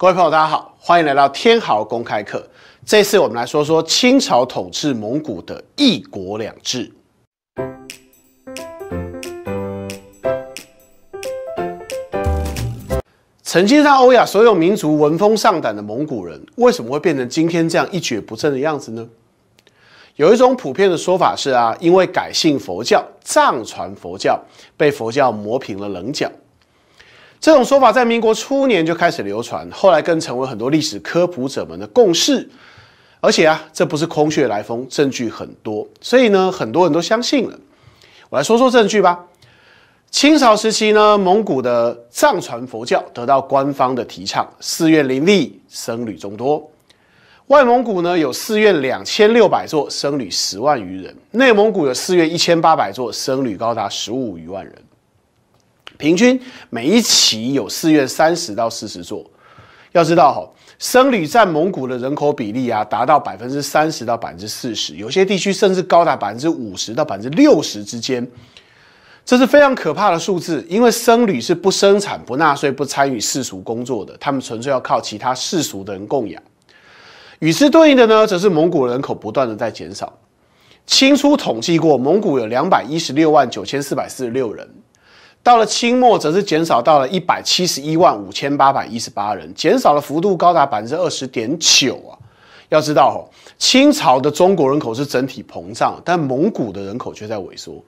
各位朋友，大家好，欢迎来到天豪公开课。这次我们来说说清朝统治蒙古的一国两制。曾经让欧亚所有民族闻风丧胆的蒙古人，为什么会变成今天这样一蹶不振的样子呢？有一种普遍的说法是啊，因为改信佛教、藏传佛教，被佛教磨平了棱角。这种说法在民国初年就开始流传，后来更成为很多历史科普者们的共识。而且啊，这不是空穴来风，证据很多，所以呢，很多人都相信了。我来说说证据吧。清朝时期呢，蒙古的藏传佛教得到官方的提倡，寺院林立，僧侣众多。外蒙古呢有寺院两千六百座，僧侣十万余人；内蒙古有寺院一千八百座，僧侣高达十五余万人。平均每一期有四月三十到四十座。要知道，哈僧侣占蒙古的人口比例啊，达到百分之三十到百分之四十，有些地区甚至高达百分之五十到百分之六十之间。这是非常可怕的数字，因为僧侣是不生产、不纳税、不参与世俗工作的，他们纯粹要靠其他世俗的人供养。与之对应的呢，则是蒙古人口不断的在减少。清初统计过，蒙古有两百一十六万九千四百四十六人。到了清末，则是减少到了一百七十一万五千八百一十八人，减少的幅度高达百分之二十点九啊！要知道，清朝的中国人口是整体膨胀，但蒙古的人口却在萎缩。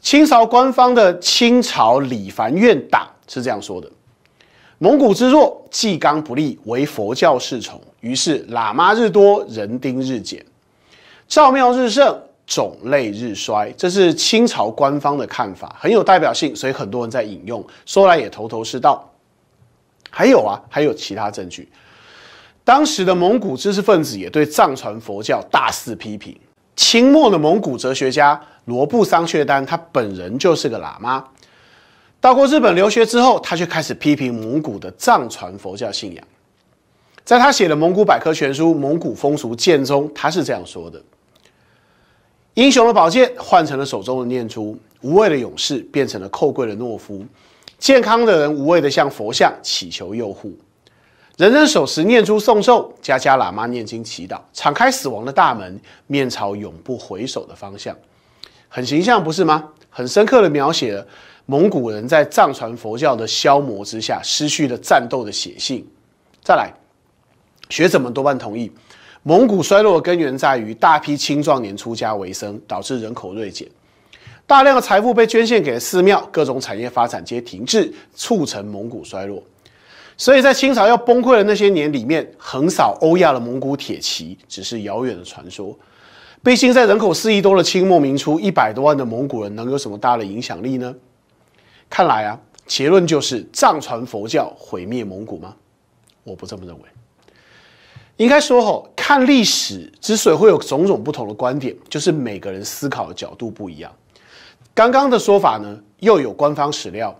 清朝官方的清朝李凡院档是这样说的：“蒙古之弱，既刚不立，为佛教侍从。于是喇嘛日多，人丁日减，造庙日盛。”种类日衰，这是清朝官方的看法，很有代表性，所以很多人在引用，说来也头头是道。还有啊，还有其他证据。当时的蒙古知识分子也对藏传佛教大肆批评。清末的蒙古哲学家罗布桑却丹，他本人就是个喇嘛，到过日本留学之后，他就开始批评蒙古的藏传佛教信仰。在他写的《蒙古百科全书》《蒙古风俗鉴》中，他是这样说的。英雄的宝剑换成了手中的念珠，无畏的勇士变成了叩跪的懦夫，健康的人无畏的向佛像祈求佑护，人人手持念珠送咒，家家喇嘛念经祈祷，敞开死亡的大门，面朝永不回首的方向，很形象，不是吗？很深刻的描写了蒙古人在藏传佛教的消磨之下，失去了战斗的血性。再来，学者们多半同意。蒙古衰落的根源在于大批青壮年出家为僧，导致人口锐减；大量的财富被捐献给了寺庙，各种产业发展皆停滞，促成蒙古衰落。所以在清朝要崩溃的那些年里面，横扫欧亚的蒙古铁骑只是遥远的传说。毕竟在人口四亿多的清末明初，一百多万的蒙古人能有什么大的影响力呢？看来啊，结论就是藏传佛教毁灭蒙古吗？我不这么认为。应该说，吼，看历史之所以会有种种不同的观点，就是每个人思考的角度不一样。刚刚的说法呢，又有官方史料，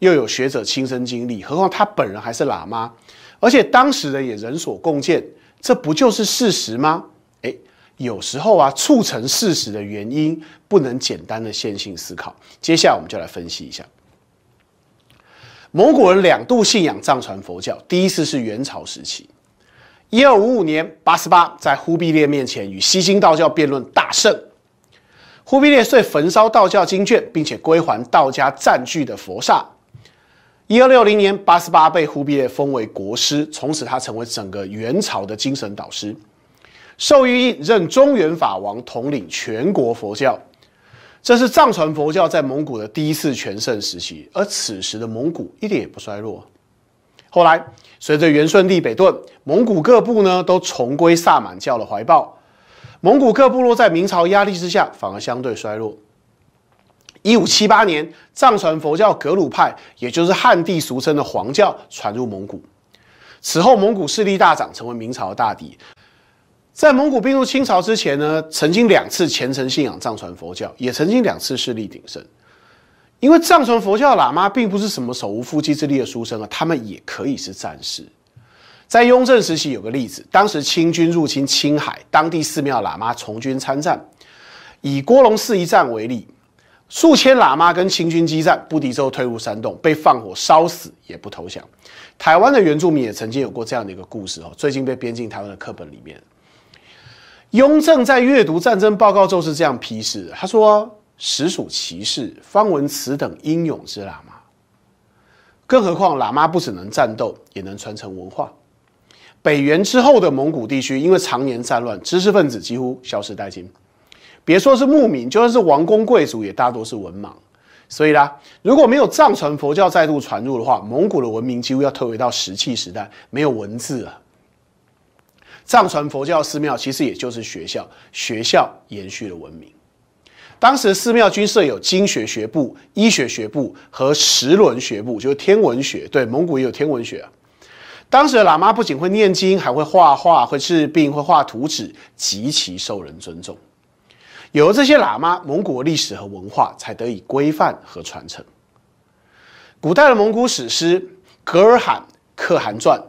又有学者亲身经历，何况他本人还是喇嘛，而且当时人也人所共见，这不就是事实吗？哎，有时候啊，促成事实的原因不能简单的线性思考。接下来我们就来分析一下，蒙古人两度信仰藏传佛教，第一次是元朝时期。一二五五年八十八在忽必烈面前与西京道教辩论大胜，忽必烈遂焚烧道教经卷，并且归还道家占据的佛刹。一二六零年八十八被忽必烈封为国师，从此他成为整个元朝的精神导师，授予印，任中原法王，统领全国佛教。这是藏传佛教在蒙古的第一次全盛时期，而此时的蒙古一点也不衰弱。后来，随着元顺帝北遁，蒙古各部呢都重归萨满教的怀抱。蒙古各部落在明朝压力之下，反而相对衰落。一五七八年，藏传佛教格鲁派，也就是汉地俗称的黄教，传入蒙古。此后，蒙古势力大涨，成为明朝的大敌。在蒙古并入清朝之前呢，曾经两次虔诚信仰藏传佛教，也曾经两次势力鼎盛。因为藏传佛教喇嘛并不是什么手无缚鸡之力的书生啊，他们也可以是战士。在雍正时期有个例子，当时清军入侵青海，当地寺庙喇嘛从军参战。以郭隆寺一战为例，数千喇嘛跟清军激战，不敌之后退入山洞，被放火烧死也不投降。台湾的原住民也曾经有过这样的一个故事哦，最近被编进台湾的课本里面。雍正在阅读战争报告后是这样批示的，他说。实属歧视方文慈等英勇之喇嘛。更何况喇嘛不只能战斗，也能传承文化。北元之后的蒙古地区，因为常年战乱，知识分子几乎消失殆尽。别说是牧民，就算是王公贵族，也大多是文盲。所以啦，如果没有藏传佛教再度传入的话，蒙古的文明几乎要退回到石器时代，没有文字啊。藏传佛教寺庙其实也就是学校，学校延续了文明。当时的寺庙均设有经学学部、医学学部和时轮学部，就是天文学。对，蒙古也有天文学啊。当时的喇嘛不仅会念经，还会画画、会治病、会画图纸，极其受人尊重。有了这些喇嘛，蒙古历史和文化才得以规范和传承。古代的蒙古史诗《格尔罕可汗传》、《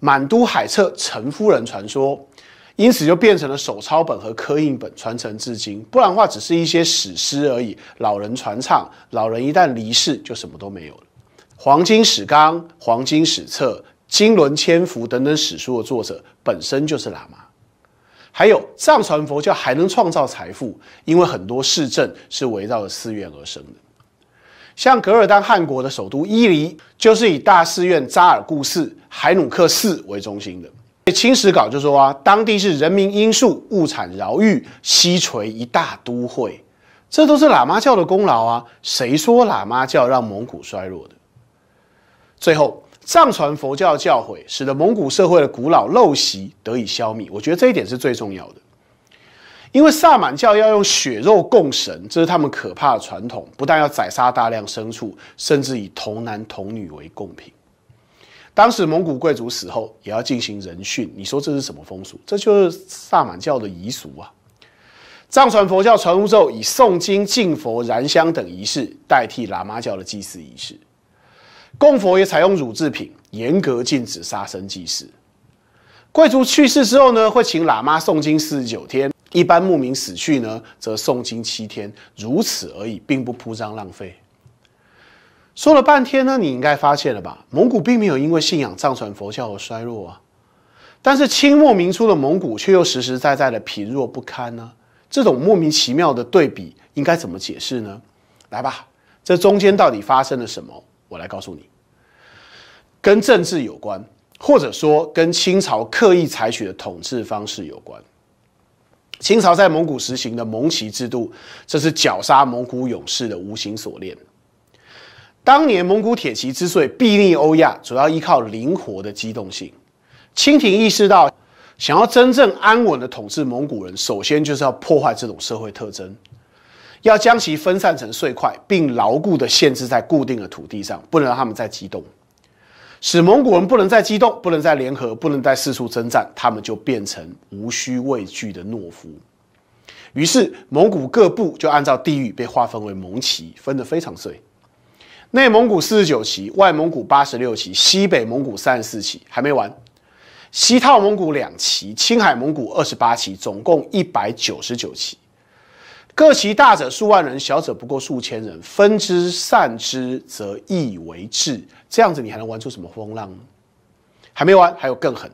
满都海策陈夫人传说》。因此就变成了手抄本和刻印本传承至今，不然的话只是一些史诗而已。老人传唱，老人一旦离世就什么都没有了。《黄金史纲》《黄金史册》《金轮千福》等等史书的作者本身就是喇嘛，还有藏传佛教还能创造财富，因为很多市镇是围绕着寺院而生的，像格尔丹汗国的首都伊犁就是以大寺院扎尔固寺、海努克寺为中心的。《清史稿》就说啊，当地是人民殷庶，物产饶裕，西陲一大都会。这都是喇嘛教的功劳啊！谁说喇嘛教让蒙古衰落的？最后，藏传佛教教诲使得蒙古社会的古老陋习得以消灭。我觉得这一点是最重要的，因为萨满教要用血肉供神，这是他们可怕的传统。不但要宰杀大量牲畜，甚至以童男童女为贡品。当时蒙古贵族死后也要进行人殉，你说这是什么风俗？这就是萨满教的遗俗啊。藏传佛教传入后，以诵经、敬佛、燃香等仪式代替喇嘛教的祭祀仪式，供佛也采用乳制品，严格禁止杀生祭祀。贵族去世之后呢，会请喇嘛诵经四十九天；一般牧民死去呢，则诵经七天，如此而已，并不铺张浪费。说了半天呢，你应该发现了吧？蒙古并没有因为信仰藏传佛教而衰落啊，但是清末民初的蒙古却又实实在在的贫弱不堪呢。这种莫名其妙的对比应该怎么解释呢？来吧，这中间到底发生了什么？我来告诉你，跟政治有关，或者说跟清朝刻意采取的统治方式有关。清朝在蒙古实行的蒙旗制度，这是绞杀蒙古勇士的无形锁链。当年蒙古铁骑之所以睥睨欧亚，主要依靠灵活的机动性。清廷意识到，想要真正安稳的统治蒙古人，首先就是要破坏这种社会特征，要将其分散成碎块，并牢固的限制在固定的土地上，不能让他们再激动，使蒙古人不能再激动，不能再联合，不能再四处征战，他们就变成无需畏惧的懦夫。于是，蒙古各部就按照地域被划分为蒙旗，分得非常碎。内蒙古四十九旗，外蒙古八十六旗，西北蒙古三十四旗，还没完，西套蒙古两旗，青海蒙古二十八旗，总共一百九十九旗。各旗大者数万人，小者不过数千人，分之散之，则易为治。这样子你还能玩出什么风浪？还没完，还有更狠。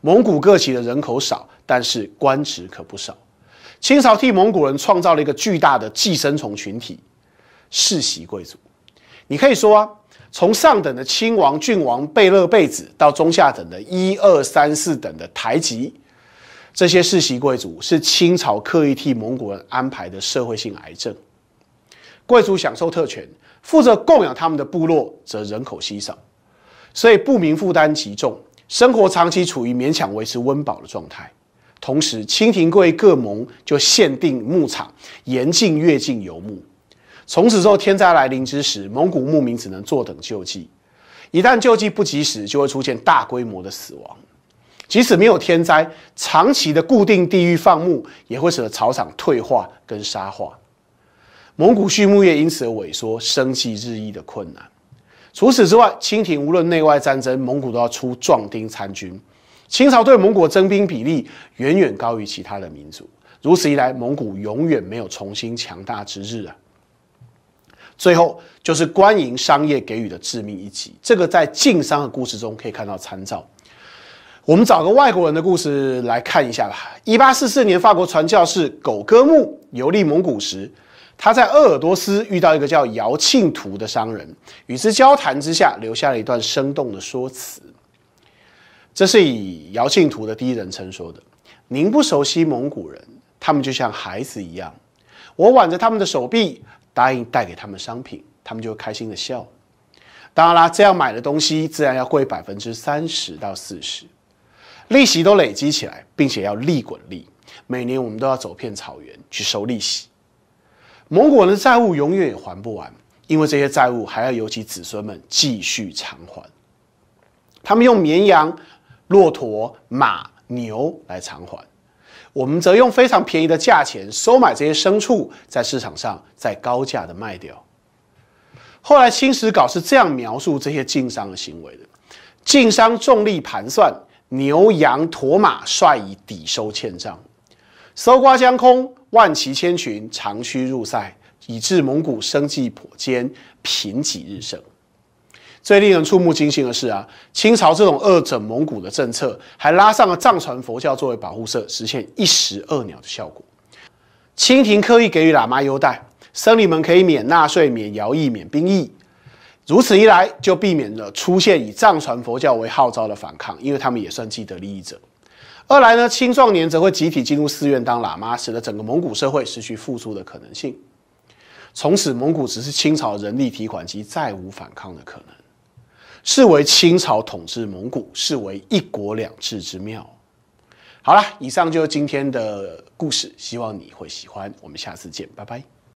蒙古各旗的人口少，但是官职可不少。清朝替蒙古人创造了一个巨大的寄生虫群体。世袭贵族，你可以说啊，从上等的亲王、郡王、贝勒、贝子到中下等的一二三四等的台籍，这些世袭贵族是清朝刻意替蒙古人安排的社会性癌症。贵族享受特权，负责供养他们的部落则人口稀少，所以不明负担极重，生活长期处于勉强维持温饱的状态。同时，清廷贵各盟就限定牧场，严禁越境游牧。从此之后，天灾来临之时，蒙古牧民只能坐等救济；一旦救济不及时，就会出现大规模的死亡。即使没有天灾，长期的固定地域放牧也会使得草场退化跟沙化，蒙古畜牧业因此萎缩，生计日益的困难。除此之外，清廷无论内外战争，蒙古都要出壮丁参军，清朝对蒙古征兵比例远远高于其他的民族。如此一来，蒙古永远没有重新强大之日啊！最后就是官营商业给予的致命一击，这个在晋商的故事中可以看到参照。我们找个外国人的故事来看一下吧。一八四四年，法国传教士狗哥木游历蒙古时，他在鄂尔多斯遇到一个叫姚庆图的商人，与之交谈之下，留下了一段生动的说辞。这是以姚庆图的第一人称说的：“您不熟悉蒙古人，他们就像孩子一样，我挽着他们的手臂。”答应带给他们商品，他们就开心的笑。当然啦，这样买的东西自然要贵百分之三十到四十，利息都累积起来，并且要利滚利。每年我们都要走遍草原去收利息。蒙古人的债务永远也还不完，因为这些债务还要由其子孙们继续偿还。他们用绵羊、骆驼、马、牛来偿还。我们则用非常便宜的价钱收买这些牲畜，在市场上再高价的卖掉。后来《清史稿》是这样描述这些晋商的行为的：晋商重利盘算，牛羊驼马率以抵收欠账，搜刮江空，万骑千群长驱入塞，以致蒙古生计颇艰，贫瘠日盛。最令人触目惊心的是啊，清朝这种二整蒙古的政策，还拉上了藏传佛教作为保护色，实现一石二鸟的效果。清廷刻意给予喇嘛优待，僧侣们可以免纳税、免徭役、免兵役。如此一来，就避免了出现以藏传佛教为号召的反抗，因为他们也算既得利益者。二来呢，青壮年则会集体进入寺院当喇嘛，使得整个蒙古社会失去复苏的可能性。从此，蒙古只是清朝人力提款机，再无反抗的可能。视为清朝统治蒙古，视为一国两制之妙。好了，以上就是今天的故事，希望你会喜欢。我们下次见，拜拜。